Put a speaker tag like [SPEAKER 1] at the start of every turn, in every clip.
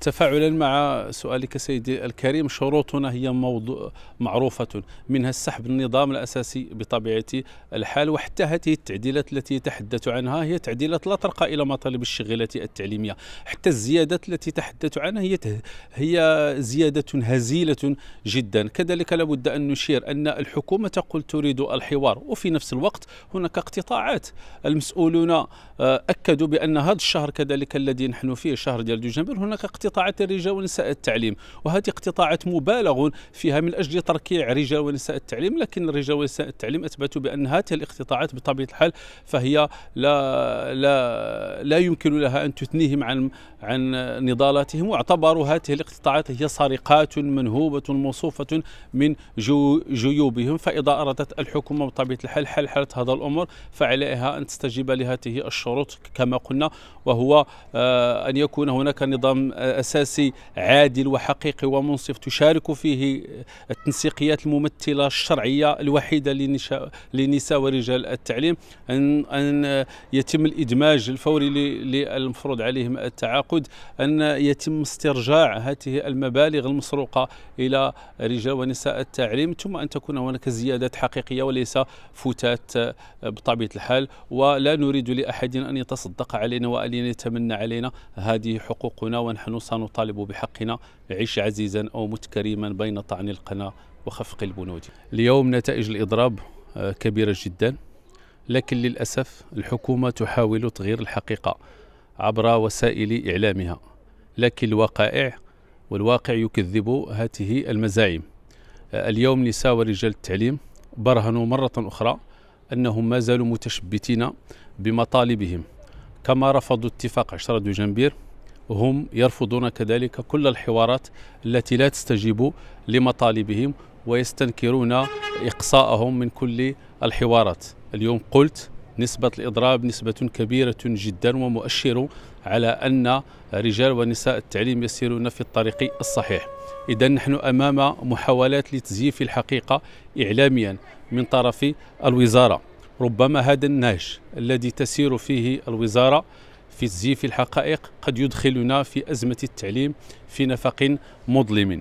[SPEAKER 1] تفاعلا مع سؤالك سيدي الكريم شروطنا هي موضوع معروفة منها السحب النظام الأساسي بطبيعة الحال وحتى هذه التعديلات التي يتحدث عنها هي تعديلات لا ترقى إلى مطالب الشغلة التعليمية حتى الزيادات التي تحدث عنها هي هي زيادة هزيلة جدا كذلك لابد أن نشير أن الحكومة تقول تريد الحوار وفي نفس الوقت هناك اقتطاعات المسؤولون آه، أكدوا بأن هذا الشهر كذلك الذي نحن فيه شهر ديال دجنبر هناك اقتطاعات اقتطاعات الرجال ونساء التعليم وهذه اقتطاعات مبالغ فيها من أجل تركيع رجال ونساء التعليم لكن الرجال ونساء التعليم أثبتوا بأن هذه الاقتطاعات بطبيعة الحال فهي لا لا لا يمكن لها أن تثنيهم عن عن نضالاتهم واعتبروا هذه الاقتطاعات هي سرقات منهوبة موصوفة من جو جيوبهم فإذا أرادت الحكومة بطبيعة الحال حل حالة هذا الأمر فعليها أن تستجيب لهذه الشروط كما قلنا وهو آه، أن يكون هناك نظام آه، أساسي عادل وحقيقي ومنصف تشارك فيه التنسيقيات الممثلة الشرعية الوحيدة لنساء ورجال التعليم أن, أن يتم الإدماج الفوري للمفروض عليهم التعاقد أن يتم استرجاع هذه المبالغ المسروقة إلى رجال ونساء التعليم ثم أن تكون هناك زيادات حقيقية وليس فتات بطبيعة الحال ولا نريد لأحد أن يتصدق علينا وأن يتمنى علينا هذه حقوقنا ونحن سنطالب بحقنا عيش عزيزا أو مت كريما بين طعن القنا وخفق البنود اليوم نتائج الإضراب آه، كبيرة جدا لكن للأسف الحكومة تحاول تغيير الحقيقة عبر وسائل إعلامها لكن الوقائع والواقع يكذب هذه المزاعم آه، اليوم نساء ورجال التعليم برهنوا مرة أخرى أنهم ما زالوا متشبتين بمطالبهم كما رفضوا اتفاق 10 دجنبير هم يرفضون كذلك كل الحوارات التي لا تستجيب لمطالبهم ويستنكرون إقصاءهم من كل الحوارات اليوم قلت نسبة الإضراب نسبة كبيرة جدا ومؤشر على أن رجال ونساء التعليم يسيرون في الطريق الصحيح إذا نحن أمام محاولات لتزييف الحقيقة إعلاميا من طرف الوزارة ربما هذا النهج الذي تسير فيه الوزارة في تزييف الحقائق قد يدخلنا في أزمة التعليم في نفق مظلم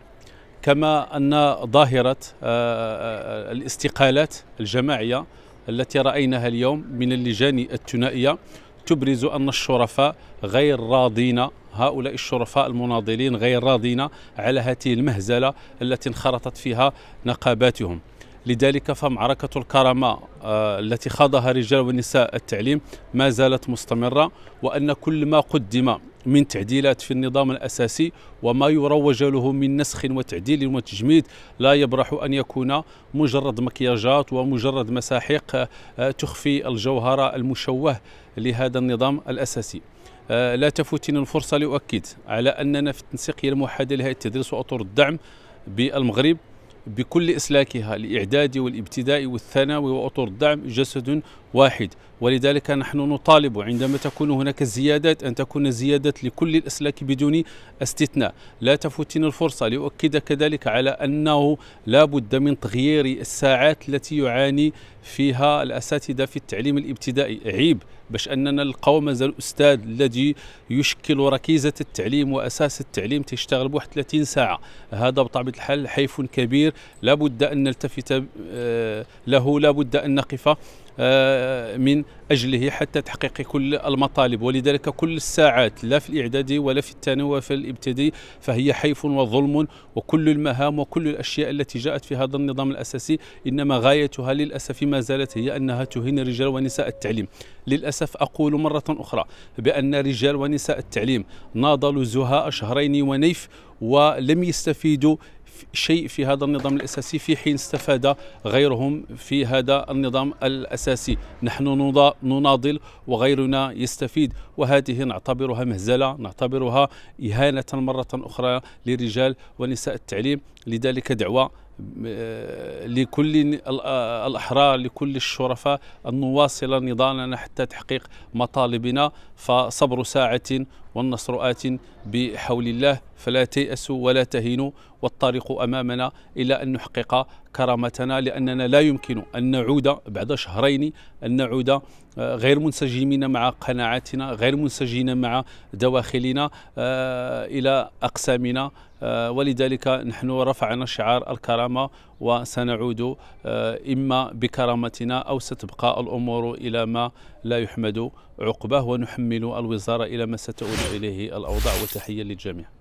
[SPEAKER 1] كما أن ظاهرة آه، آه، آه، الاستقالات الجماعية التي رأيناها اليوم من اللجان الثنائية تبرز أن الشرفاء غير راضين هؤلاء الشرفاء المناضلين غير راضين على هذه المهزلة التي انخرطت فيها نقاباتهم لذلك فمعركة الكرامة آه، التي خاضها رجال ونساء التعليم ما زالت مستمرة وأن كل ما قدم من تعديلات في النظام الأساسي وما يروج له من نسخ وتعديل وتجميد لا يبرح أن يكون مجرد مكياجات ومجرد مساحيق آه، تخفي الجوهر المشوه لهذا النظام الأساسي آه، لا تفوتني الفرصة لأؤكد على أننا في التنسيقية الموحدة لهيئة التدريس وأطر الدعم بالمغرب بكل إسلاكها الإعدادي والابتدائي والثانوي وأطر الدعم جسد واحد ولذلك نحن نطالب عندما تكون هناك زيادات أن تكون زيادات لكل الأسلاك بدون استثناء لا تفوتنا الفرصة لأؤكد كذلك على أنه لا بد من تغيير الساعات التي يعاني فيها الأساتذة في التعليم الابتدائي عيب باش أننا القوم مازال أستاذ الذي يشكل ركيزة التعليم وأساس التعليم تشتغل بواحد 30 ساعة هذا بطبيعة الحال حيف كبير لا بد أن نلتفت آه، له لا بد أن نقف آه، من أجله حتى تحقيق كل المطالب ولذلك كل الساعات لا في الاعدادي ولا في الثاني في الابتدائي فهي حيف وظلم وكل المهام وكل الأشياء التي جاءت في هذا النظام الأساسي إنما غايتها للأسف ما زالت هي أنها تهين رجال ونساء التعليم للأسف أقول مرة أخرى بأن رجال ونساء التعليم ناضلوا زهاء شهرين ونيف ولم يستفيدوا شيء في هذا النظام الأساسي في حين استفاد غيرهم في هذا النظام الأساسي نحن نناضل وغيرنا يستفيد وهذه نعتبرها مهزلة نعتبرها إهانة مرة أخرى لرجال ونساء التعليم لذلك دعوة آه، لكل آه، الأحرار لكل الشرفاء أن نواصل نضالنا حتى تحقيق مطالبنا فصبر ساعة والنصر آت بحول الله فلا تيأسوا ولا تهينوا والطريق أمامنا إلى أن نحقق كرامتنا لأننا لا يمكن أن نعود بعد شهرين أن نعود آه، غير منسجمين مع قناعاتنا غير منسجمين مع دواخلنا آه، إلى أقسامنا آه، ولذلك نحن رفعنا شعار الكرامة وسنعود إما بكرامتنا أو ستبقى الأمور إلى ما لا يحمد عقباه ونحمل الوزارة إلى ما ستؤول إليه الأوضاع وتحية للجميع